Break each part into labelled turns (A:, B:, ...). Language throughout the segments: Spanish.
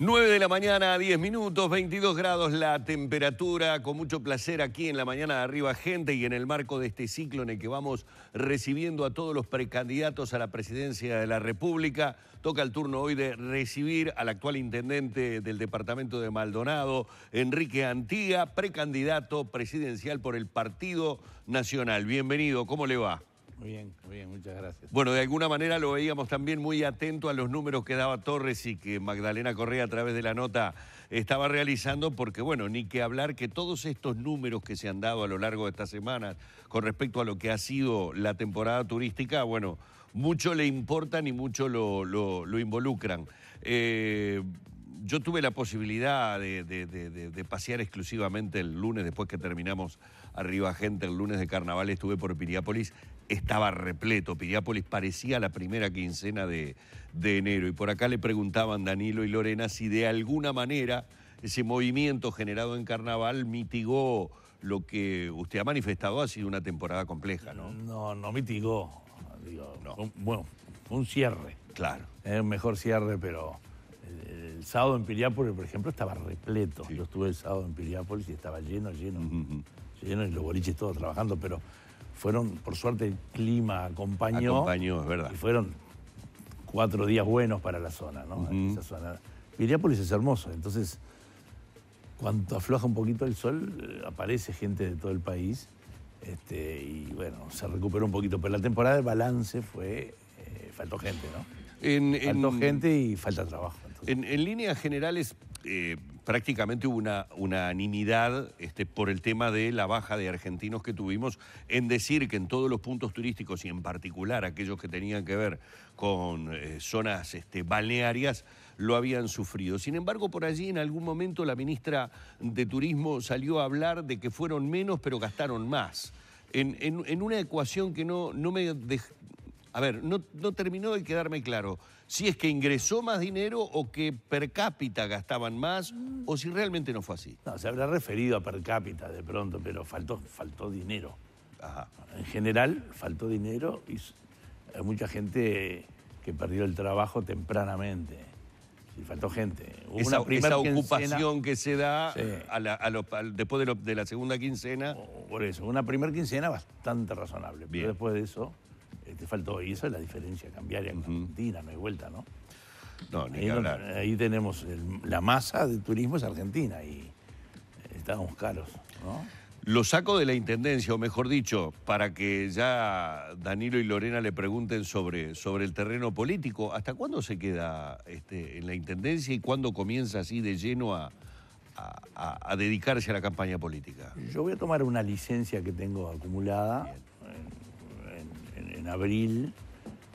A: 9 de la mañana, 10 minutos, 22 grados la temperatura. Con mucho placer aquí en la mañana de arriba, gente, y en el marco de este ciclo en el que vamos recibiendo a todos los precandidatos a la presidencia de la República. Toca el turno hoy de recibir al actual intendente del departamento de Maldonado, Enrique Antía, precandidato presidencial por el Partido Nacional. Bienvenido, ¿cómo le va?
B: Muy bien, muy bien, muchas gracias. Bueno,
A: de alguna manera lo veíamos también muy atento a los números que daba Torres y que Magdalena Correa a través de la nota estaba realizando, porque bueno, ni que hablar que todos estos números que se han dado a lo largo de esta semana con respecto a lo que ha sido la temporada turística, bueno, mucho le importan y mucho lo, involucran. Eh, yo tuve la posibilidad de, de, pasear exclusivamente el lunes, después que terminamos arriba gente, el lunes de carnaval estuve por Piriápolis estaba repleto. Piriápolis parecía la primera quincena de, enero. Y por acá le preguntaban Danilo y Lorena si de alguna manera ese movimiento generado en carnaval mitigó lo que usted ha manifestado ha sido una temporada compleja, ¿no?
B: No, no mitigó. Digo, no. Un, bueno, un cierre. Claro. Es eh, un mejor cierre, pero el, sábado en Piriápolis, por ejemplo, estaba repleto. Yo estuve el sábado en Piriápolis y estaba lleno, lleno, lleno y los boliches todos trabajando, pero fueron, por suerte, el clima acompañó. Acompañó, es verdad. fueron cuatro días buenos para la zona, ¿no? Esa zona. viápolis es hermoso, entonces, cuando afloja un poquito el sol, eh, aparece gente de todo el país. Este, y bueno, se recuperó un poquito, pero la temporada de balance fue. Eh, faltó gente, ¿no?
A: En, faltó gente
B: y falta trabajo.
A: En, líneas generales, eh, prácticamente hubo una unanimidad este, por el tema de la baja de argentinos que tuvimos en decir que en todos los puntos turísticos y en particular aquellos que tenían que ver con eh, zonas este, balnearias lo habían sufrido. Sin embargo, por allí en algún momento la ministra de Turismo salió a hablar de que fueron menos pero gastaron más. En, una ecuación que no, no me a ver, no, terminó de quedarme claro si es que ingresó más
B: dinero o que per cápita gastaban más o si realmente no fue así. No, se habrá referido a per cápita de pronto, pero faltó, faltó dinero. En general, faltó dinero y hay mucha gente que perdió el trabajo tempranamente. Y faltó gente. Hubo una primera ocupación que se da después de, la segunda quincena. Por eso, una primera quincena bastante razonable. Pero después de eso eh, te faltó, y esa es la diferencia cambiaria en Argentina, no hay vuelta, ¿no? No, ni ahí, hablar. ahí tenemos la masa de turismo es Argentina y eh, estamos caros, ¿no?
A: Lo saco de la intendencia, o mejor dicho, para que ya Danilo y Lorena le pregunten sobre, sobre el terreno político. ¿Hasta cuándo se queda este, en la intendencia y cuándo comienza así de lleno a, dedicarse a la campaña política?
B: Yo voy a tomar una licencia que tengo acumulada abril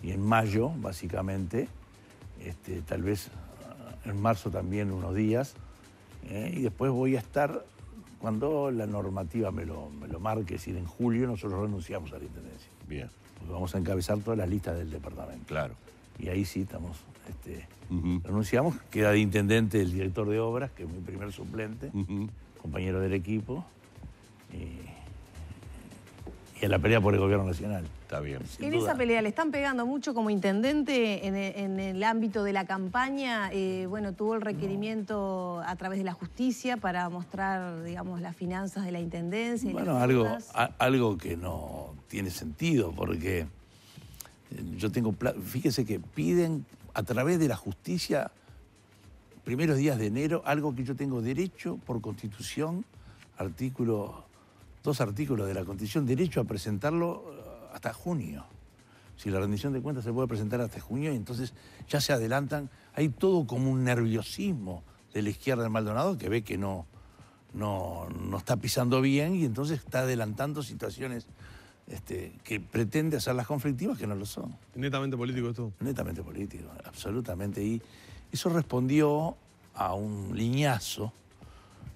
B: y en mayo, básicamente, este, tal vez eh, en marzo también unos días, eh, y después voy a estar, cuando la normativa me lo, me lo marque, es decir, en julio nosotros renunciamos a la Intendencia. Bien. Porque vamos a encabezar todas las listas del departamento. Claro. Y ahí sí estamos, este, renunciamos, queda de intendente el director de obras, que es mi primer suplente, compañero del equipo. Y, en la pelea por el gobierno nacional. Está bien.
A: En esa pelea
C: le están pegando mucho como intendente en, e, el ámbito de la campaña. Eh, bueno, tuvo el requerimiento a través de la justicia para mostrar, digamos, las finanzas de la intendencia. Bueno, algo,
B: algo que no tiene sentido porque eh, yo tengo. Fíjese que piden a través de la justicia, primeros días de enero, algo que yo tengo derecho por constitución, artículo dos artículos de la Constitución, derecho a presentarlo eh, hasta junio. Si la rendición de cuentas se puede presentar hasta junio, entonces ya se adelantan. Hay todo como un nerviosismo de la izquierda de Maldonado que ve que no, no, está pisando bien y entonces está adelantando situaciones este, que pretende hacerlas conflictivas que no lo son. Netamente político esto. Netamente político, absolutamente. Y eso respondió a un liñazo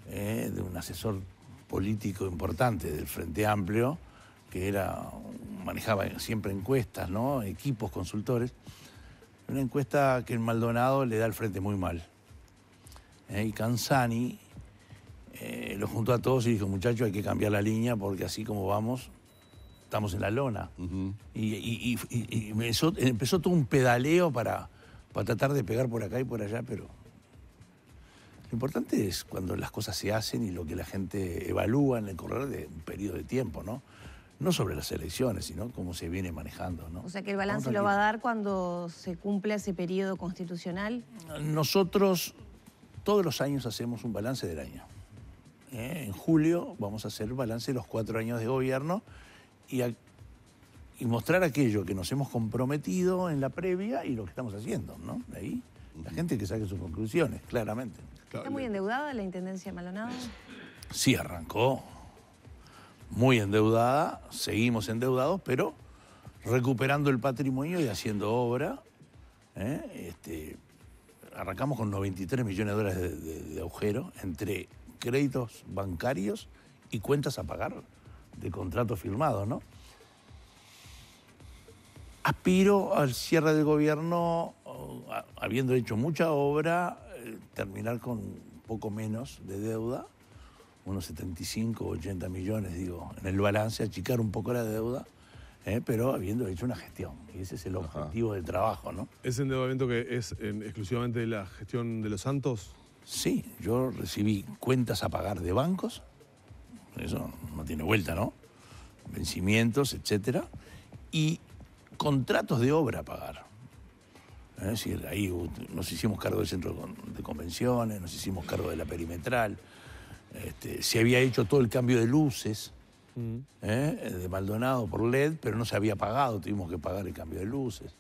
B: eh, de un asesor político importante del Frente Amplio, que era manejaba siempre encuestas, equipos consultores, una encuesta que el Maldonado le da al frente muy mal. Eh, y Canzani eh, lo juntó a todos y dijo, muchachos, hay que cambiar la línea porque así como vamos, estamos en la lona. Y, empezó, empezó, todo un pedaleo para, para tratar de pegar por acá y por allá, pero lo importante es cuando las cosas se hacen y lo que la gente evalúa en el correr de un periodo de tiempo, ¿no? No sobre las elecciones, sino cómo se viene manejando, ¿no? O sea
C: que el balance lo va a dar cuando se cumpla ese periodo constitucional.
B: Nosotros todos los años hacemos un balance del año. ¿Eh? En julio vamos a hacer balance de los cuatro años de gobierno y, mostrar aquello que nos hemos comprometido en la previa y lo que estamos haciendo, ¿no? Ahí la gente que saque sus conclusiones, claramente. ¿Está muy
C: endeudada la Intendencia de Malonado?
B: Sí, arrancó muy endeudada, seguimos endeudados, pero recuperando el patrimonio y haciendo obra. ¿eh? Este, arrancamos con 93 millones de dólares de, agujero entre créditos bancarios y cuentas a pagar de contratos firmados, ¿no? Aspiro al cierre del gobierno, habiendo hecho mucha obra, terminar con poco menos de deuda, unos 75, 80 millones, digo, en el balance, achicar un poco la deuda, eh, pero habiendo hecho una gestión. Y ese es el objetivo del trabajo, ¿no?
D: ¿Ese endeudamiento que es exclusivamente
B: de la gestión de los Santos? Sí, yo recibí cuentas a pagar de bancos, eso no tiene vuelta, ¿no? Vencimientos, etcétera, y contratos de obra a pagar. Es ¿eh? decir, ahí nos hicimos cargo del centro de convenciones, nos hicimos cargo de la perimetral. Este, se había hecho todo el cambio de luces mm. ¿eh? de Maldonado por LED, pero no se había pagado, tuvimos que pagar el cambio de luces.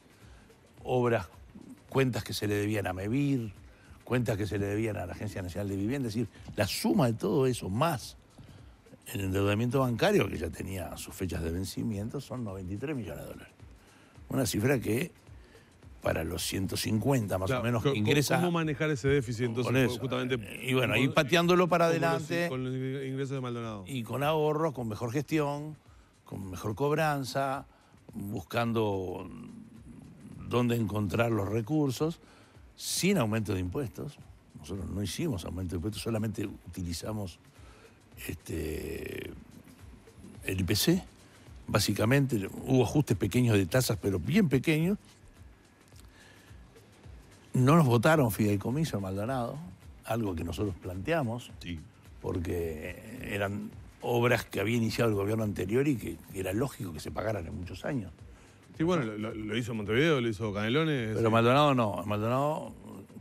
B: Obras, cuentas que se le debían a Mevir, cuentas que se le debían a la Agencia Nacional de Vivienda. Es decir, la suma de todo eso, más el endeudamiento bancario, que ya tenía sus fechas de vencimiento, son 93 millones de dólares. Una cifra que para los 150 más o menos que ingresa. ¿Cómo
D: manejar ese déficit entonces? Eh, y bueno, ahí pateándolo para adelante. Con los,
B: ingresos de Maldonado. Y con ahorros, con mejor gestión, con mejor cobranza, buscando dónde encontrar los recursos, sin aumento de impuestos. Nosotros no hicimos aumento de impuestos, solamente utilizamos este, el IPC. Básicamente hubo ajustes pequeños de tasas, pero bien pequeños, no nos votaron fideicomiso a Maldonado, algo que nosotros planteamos, porque eran obras que había iniciado el gobierno anterior y que era lógico que se pagaran en muchos años.
D: Sí, bueno, lo, hizo Montevideo, lo hizo Canelones. Pero
B: Maldonado no. Maldonado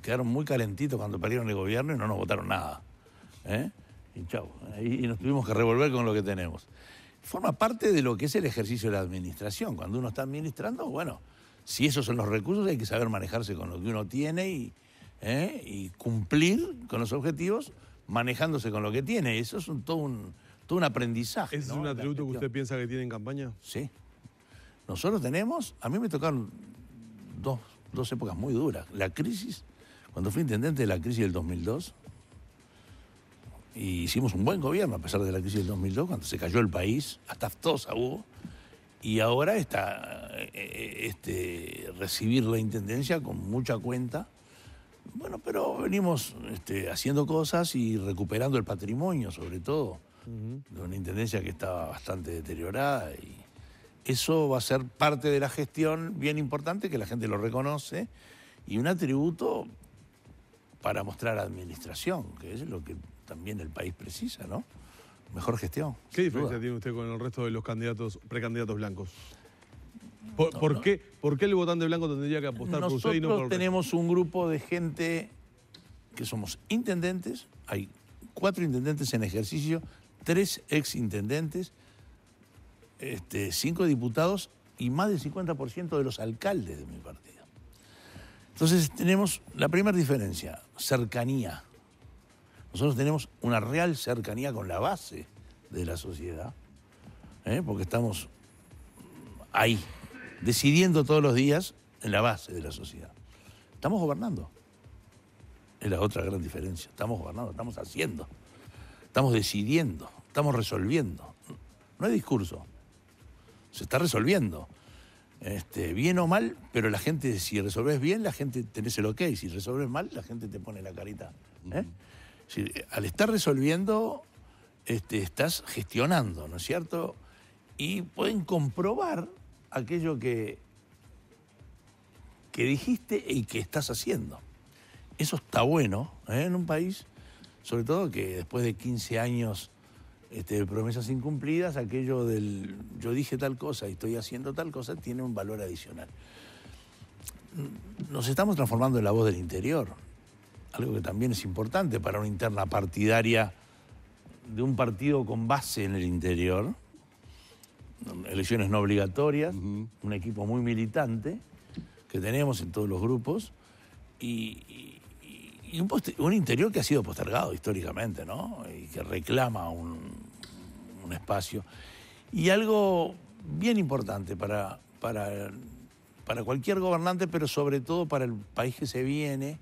B: quedaron muy calentitos cuando perdieron el gobierno y no nos votaron nada. ¿eh? Y, nos tuvimos que revolver con lo que tenemos. Forma parte de lo que es el ejercicio de la administración. Cuando uno está administrando, bueno, si esos son los recursos, hay que saber manejarse con lo que uno tiene y, ¿eh? cumplir con los objetivos manejándose con lo que tiene. Eso es un, todo, un, aprendizaje. ¿Ese es un atributo que usted piensa que tiene en campaña? Sí. Nosotros tenemos, a mí me tocaron dos, épocas muy duras. La crisis, cuando fui intendente de la crisis del 2002, hicimos un buen gobierno a pesar de la crisis del 2002, cuando se cayó el país, hasta todos hubo, y ahora está eh, eh, este, recibir la intendencia con mucha cuenta. Bueno, pero venimos este, haciendo cosas y recuperando el patrimonio, sobre todo, de una intendencia que estaba bastante deteriorada. Y eso va a ser parte de la gestión bien importante, que la gente lo reconoce, y un atributo para mostrar administración, que es lo que también el país precisa, ¿no? Mejor gestión.
D: ¿Qué diferencia tiene usted con el resto de los candidatos, precandidatos blancos? ¿Por, Qué, el votante blanco tendría que apostar por usted y no por
B: tenemos un grupo de gente que somos intendentes, hay cuatro intendentes en ejercicio, tres exintendentes, este, cinco diputados y más del 50% de los alcaldes de mi partido. Entonces tenemos la primera diferencia, cercanía. Nosotros tenemos una real cercanía con la base de la sociedad, ¿eh? porque estamos ahí, decidiendo todos los días en la base de la sociedad. Estamos gobernando. Es la otra gran diferencia. Estamos gobernando, estamos haciendo, estamos decidiendo, estamos resolviendo. No hay discurso. Se está resolviendo. Este, bien o mal, pero la gente, si resolves bien, la gente tenés el ok. Si resolves mal, la gente te pone la carita. ¿eh? al estar resolviendo, este, estás gestionando, ¿no es cierto? Y pueden comprobar aquello que, que dijiste y que estás haciendo. Eso está bueno ¿eh? en un país, sobre todo que después de 15 años este, de promesas incumplidas, aquello del yo dije tal cosa y estoy haciendo tal cosa tiene un valor adicional. Nos estamos transformando en la voz del interior, algo que también es importante para una interna partidaria de un partido con base en el interior elecciones no obligatorias, un equipo muy militante que tenemos en todos los grupos y, un, interior que ha sido postergado históricamente, ¿no? Y que reclama un, espacio. Y algo bien importante para, para, para cualquier gobernante, pero sobre todo para el país que se viene,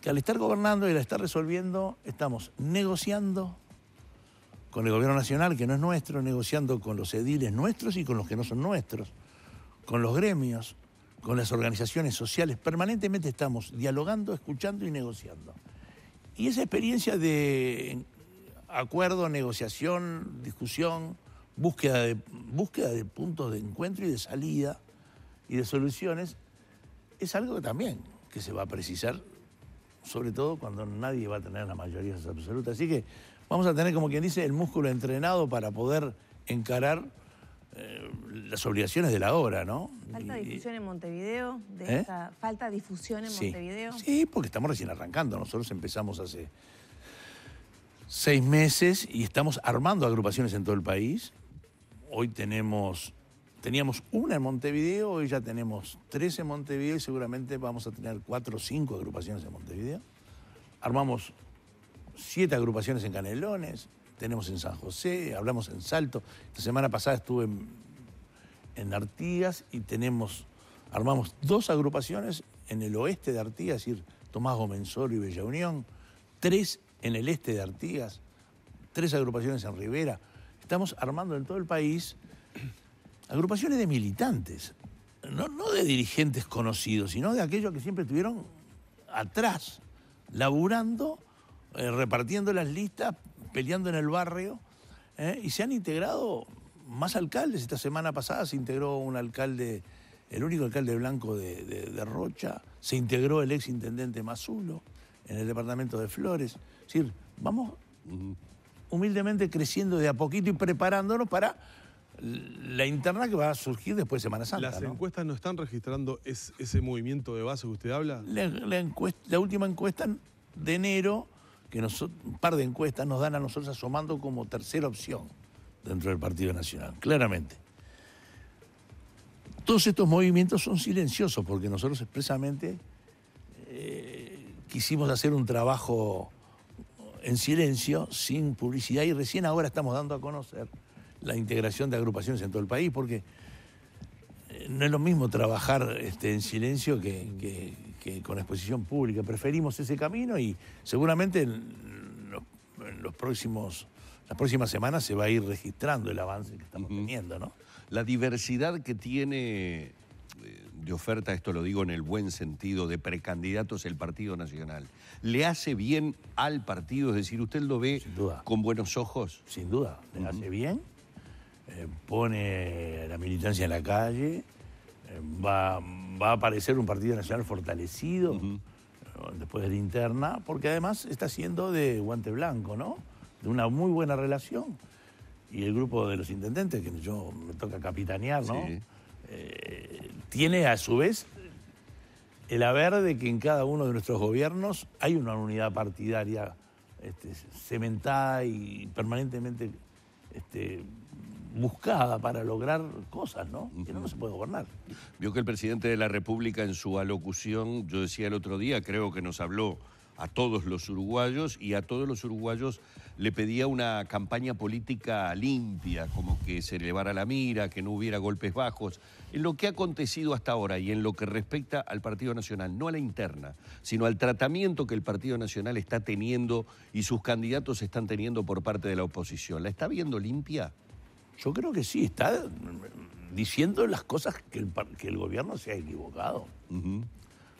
B: que al estar gobernando y al estar resolviendo, estamos negociando con el gobierno nacional, que no es nuestro, negociando con los ediles nuestros y con los que no son nuestros, con los gremios, con las organizaciones sociales. Permanentemente estamos dialogando, escuchando y negociando. Y esa experiencia de acuerdo, negociación, discusión, búsqueda de, búsqueda de puntos de encuentro y de salida y de soluciones, es algo que también que se va a precisar, sobre todo cuando nadie va a tener las mayoría absoluta. Así que vamos a tener, como quien dice, el músculo entrenado para poder encarar eh, las obligaciones de la obra, ¿no?
C: Falta difusión en Montevideo, ¿Eh? falta difusión en Montevideo. Sí,
B: porque estamos recién arrancando, nosotros empezamos hace seis meses y estamos armando agrupaciones en todo el país. Hoy tenemos, teníamos una en Montevideo, hoy ya tenemos tres en Montevideo y seguramente vamos a tener cuatro o cinco agrupaciones en Montevideo. Armamos siete agrupaciones en Canelones, tenemos en San José, hablamos en Salto. La semana pasada estuve en, Artigas y tenemos, armamos dos agrupaciones en el oeste de Artigas, es decir, Tomás Gomenzoro y Bella Unión, tres en el este de Artigas, tres agrupaciones en Rivera. Estamos armando en todo el país agrupaciones de militantes, no, no de dirigentes conocidos, sino de aquellos que siempre estuvieron atrás, laburando eh, repartiendo las listas, peleando en el barrio, ¿eh? y se han integrado más alcaldes. Esta semana pasada se integró un alcalde, el único alcalde blanco de, Rocha, se integró el ex intendente Mazulo en el departamento de Flores. Es decir, vamos humildemente creciendo de a poquito y preparándonos para
D: la interna que va a
B: surgir después de Semana Santa. ¿Las
D: encuestas no están registrando ese movimiento de base que usted habla? la, última encuesta de enero que nosotros, un par de encuestas nos dan a nosotros
B: asomando como tercera opción dentro del Partido Nacional, claramente. Todos estos movimientos son silenciosos porque nosotros expresamente eh, quisimos hacer un trabajo en silencio, sin publicidad, y recién ahora estamos dando a conocer la integración de agrupaciones en todo el país, porque eh, no es lo mismo trabajar este, en silencio que, que con exposición pública. Preferimos ese camino y seguramente en los, próximos las próximas semanas se va a ir registrando el avance que estamos teniendo, ¿no? La diversidad
A: que tiene eh, de oferta, esto lo digo en el buen sentido, de precandidatos el Partido Nacional, ¿le hace bien al partido? Es decir, ¿usted lo ve con
B: buenos ojos? Sin duda, le hace bien, eh, pone la militancia en la calle, eh, va va a aparecer un Partido Nacional fortalecido después de la interna, porque además está siendo de guante blanco, ¿no? De una muy buena relación. Y el grupo de los intendentes, que yo me toca capitanear, ¿no? Eh, tiene a su vez el haber de que en cada uno de nuestros gobiernos hay una unidad partidaria este, cementada y permanentemente este, buscada para lograr cosas, ¿no?
A: Que no, se puede gobernar. Vio que el presidente de la República en su alocución, yo decía el otro día, creo que nos habló a todos los uruguayos y a todos los uruguayos le pedía una campaña política limpia, como que se elevara la mira, que no hubiera golpes bajos. En lo que ha acontecido hasta ahora y en lo que respecta al Partido Nacional, no a la interna, sino al tratamiento que el Partido Nacional está teniendo y sus candidatos están teniendo por parte
B: de la oposición, ¿la está viendo limpia? Yo creo que sí, está diciendo las cosas que el, gobierno se ha equivocado.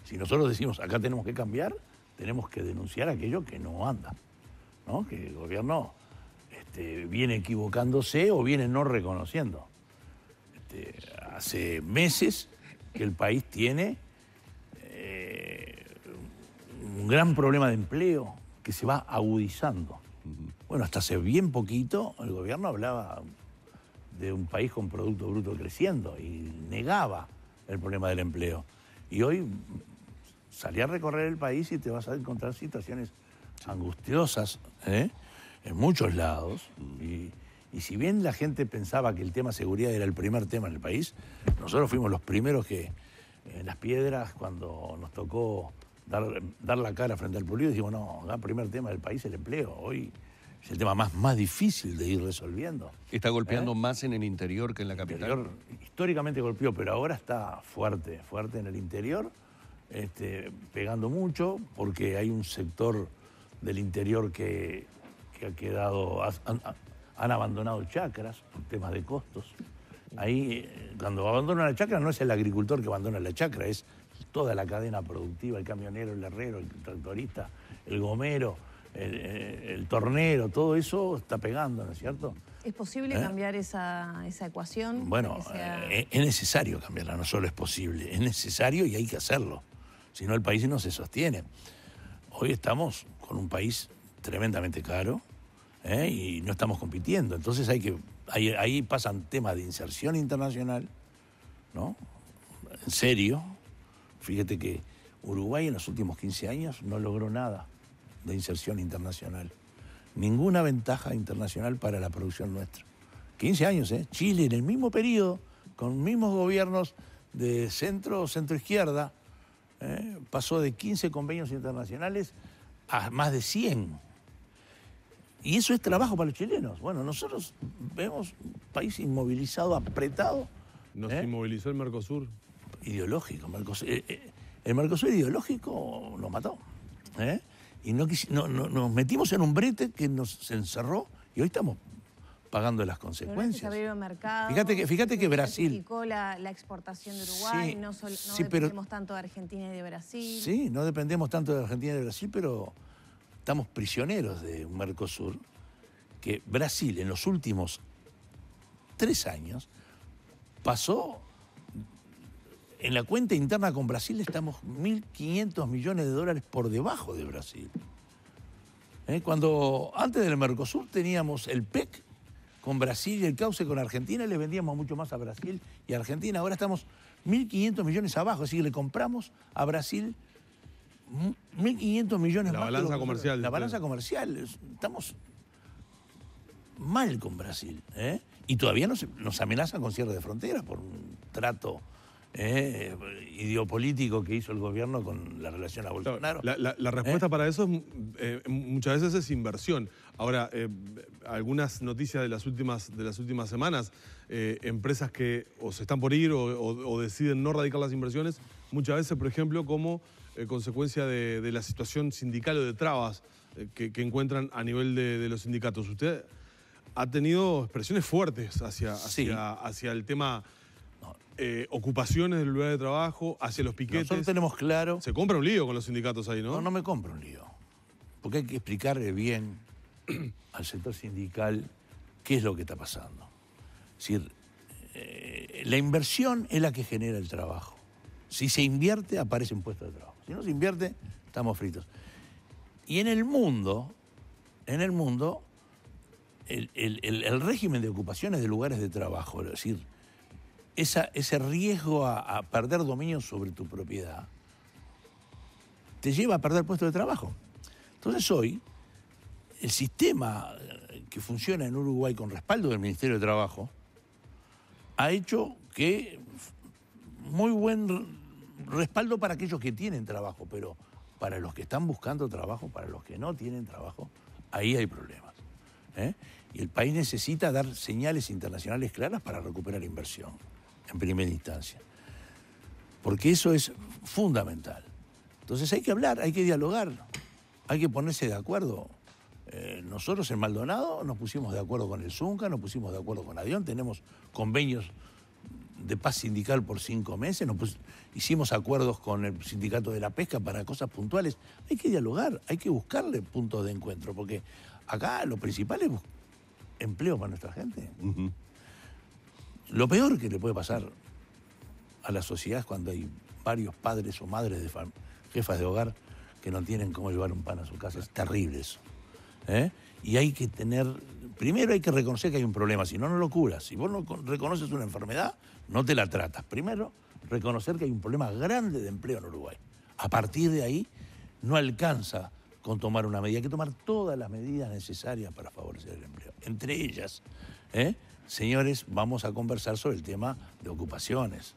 B: Si nosotros decimos acá tenemos que cambiar, tenemos que denunciar aquello que no anda, que el gobierno este, viene equivocándose o viene no reconociendo. Este, hace meses que el país tiene eh, un gran problema de empleo que se va agudizando. Bueno, hasta hace bien poquito el gobierno hablaba de un país con Producto Bruto creciendo y negaba el problema del empleo. Y hoy salí a recorrer el país y te vas a encontrar situaciones angustiosas ¿eh? en muchos lados. Y, si bien la gente pensaba que el tema seguridad era el primer tema en el país, nosotros fuimos los primeros que en las piedras, cuando nos tocó dar, la cara frente al público, dijimos, no, el primer tema del país es el empleo. Hoy es el tema más, más difícil de ir resolviendo. ¿Está golpeando ¿Eh? más en el interior que en la capital? históricamente golpeó, pero ahora está fuerte, fuerte en el interior, este, pegando mucho, porque hay un sector del interior que, ha quedado, han, abandonado chacras por temas de costos. Ahí, eh, cuando abandona la chacra, no es el agricultor que abandona la chacra, es toda la cadena productiva, el camionero, el herrero, el tractorista, el gomero el, tornero, todo eso está pegando, ¿no es cierto?
C: ¿Es posible ¿Eh? cambiar esa, ecuación? Bueno, eh,
B: es necesario cambiarla, no solo es posible, es necesario y hay que hacerlo. Si no, el país no se sostiene. Hoy estamos con un país tremendamente caro ¿eh? y no estamos compitiendo. Entonces hay que, ahí, ahí pasan temas de inserción internacional, ¿no? En serio. Fíjate que Uruguay en los últimos 15 años no logró nada de inserción internacional. Ninguna ventaja internacional para la producción nuestra. 15 años, ¿eh? Chile en el mismo periodo, con mismos gobiernos de centro o centro izquierda, ¿eh? pasó de 15 convenios internacionales a más de 100. Y eso es trabajo para los chilenos. Bueno, nosotros vemos un país inmovilizado, apretado. ¿Nos ¿eh? inmovilizó el Mercosur? Ideológico, eh, El Mercosur ideológico nos mató. ¿eh? Y no, nos metimos en un brete que nos encerró y hoy estamos pagando las consecuencias.
C: fíjate que, fíjate que Brasil... La, exportación de Uruguay, no, dependemos tanto de Argentina y de Brasil.
B: Sí, no dependemos tanto de Argentina y de Brasil, pero estamos prisioneros de un Mercosur que Brasil en los últimos tres años pasó en la cuenta interna con Brasil estamos 1.500 millones de dólares por debajo de Brasil. Eh, cuando antes del Mercosur teníamos el PEC con Brasil y el cauce con Argentina, le vendíamos mucho más a Brasil y a Argentina. Ahora estamos 1.500 millones abajo, es decir, le compramos a Brasil 1.500 millones la más. La balanza comercial. La balanza comercial. Estamos mal con Brasil. ¿eh? Y todavía nos, nos amenazan con cierre de fronteras por un
D: trato eh, ideopolítico que hizo el gobierno con la relación a Bolsonaro. La, respuesta ¿Eh? para eso eh, muchas veces es inversión. Ahora, eh, algunas noticias de las últimas, de las últimas semanas, empresas que o se están por ir o, deciden no radicar las inversiones, muchas veces, por ejemplo, como consecuencia de, la situación sindical o de trabas que, encuentran a nivel de, los sindicatos. Usted ha tenido expresiones fuertes hacia, hacia el tema eh, ocupaciones del lugar de trabajo, hacia los piquetes. Nosotros tenemos claro. Se compra un lío con los sindicatos ahí, ¿no? No, no me compro un lío. Porque hay que explicarle bien al sector
B: sindical qué es lo que está pasando. Es decir, eh, la inversión es la que genera el trabajo. Si se invierte, aparecen puestos de trabajo. Si no se invierte, estamos fritos. Y en el mundo, en el mundo, el régimen de ocupaciones de lugares de trabajo, es decir, ese riesgo a, perder dominio sobre tu propiedad te lleva a perder puesto de trabajo. Entonces hoy, el sistema eh, que funciona en Uruguay con respaldo del Ministerio de Trabajo ha hecho que muy buen respaldo para aquellos que tienen trabajo, pero para los que están buscando trabajo, para los que no tienen trabajo, ahí hay problemas. ¿eh? Y el país necesita dar señales internacionales claras para recuperar inversión en primera instancia. Porque eso es fundamental. Entonces hay que hablar, hay que dialogar, hay que ponerse de acuerdo. Eh, nosotros en Maldonado nos pusimos de acuerdo con el Zunca, nos pusimos de acuerdo con Avión, tenemos convenios de paz sindical por cinco meses, nos hicimos acuerdos con el sindicato de la pesca para cosas puntuales. Hay que dialogar, hay que buscarle puntos de encuentro, porque acá lo principal es empleo para nuestra gente. Lo peor que le puede pasar a la sociedad es cuando hay varios padres o madres de jefas de hogar que no tienen cómo llevar un pan a su casa. Es terrible eso. ¿eh? Y hay que tener, primero hay que reconocer que hay un problema, si no, no lo curas. Si vos no reconoces una enfermedad, no te la tratas. Primero, reconocer que hay un problema grande de empleo en Uruguay. A partir de ahí, no alcanza con tomar una medida. Hay que tomar todas las medidas necesarias para favorecer el empleo. Entre ellas, ¿eh? señores, vamos a conversar sobre el tema de ocupaciones,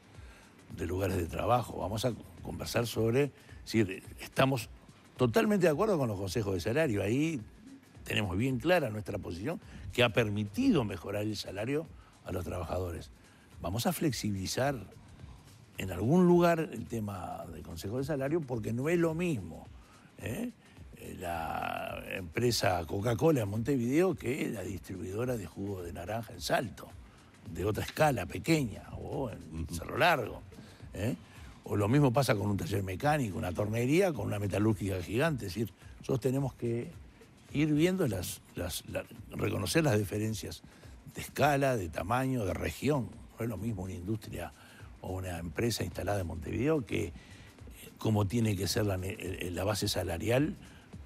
B: de lugares de trabajo, vamos a conversar sobre, si estamos totalmente de acuerdo con los consejos de salario, ahí tenemos bien clara nuestra posición que ha permitido mejorar el salario a los trabajadores. Vamos a flexibilizar en algún lugar el tema del consejo de salario porque no es lo mismo. ¿eh? la empresa Coca-Cola en Montevideo que es la distribuidora de jugo de naranja en Salto, de otra escala pequeña, o en Cerro Largo. ¿eh? O lo mismo pasa con un taller mecánico, una tornería, con una metalúrgica gigante. Es decir, nosotros tenemos que ir viendo las, reconocer las diferencias de escala, de tamaño, de región. No es lo mismo una industria o una empresa instalada en Montevideo que eh, cómo tiene que ser la eh, base salarial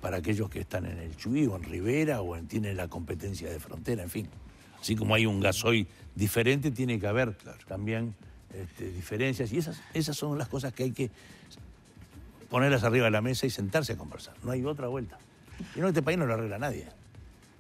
B: para aquellos que están en el Chuí o en Rivera o en, tienen la competencia de frontera, en fin. Así como hay un gasoil diferente, tiene que haber también este, diferencias y esas, esas son las cosas que hay que ponerlas arriba de la mesa y sentarse a conversar. No hay otra vuelta. Y no, este país no lo arregla nadie.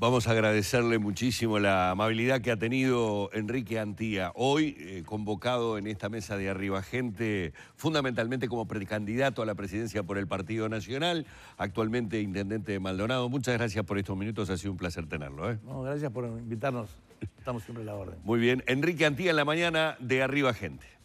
A: Vamos a agradecerle muchísimo la amabilidad que ha tenido Enrique Antía, hoy eh, convocado en esta mesa de arriba gente, fundamentalmente como precandidato a la presidencia por el Partido Nacional, actualmente intendente de Maldonado. Muchas gracias por estos minutos, ha sido un placer tenerlo. ¿eh?
B: gracias por invitarnos, estamos siempre a la orden.
A: Muy bien, Enrique Antía en la mañana de arriba gente.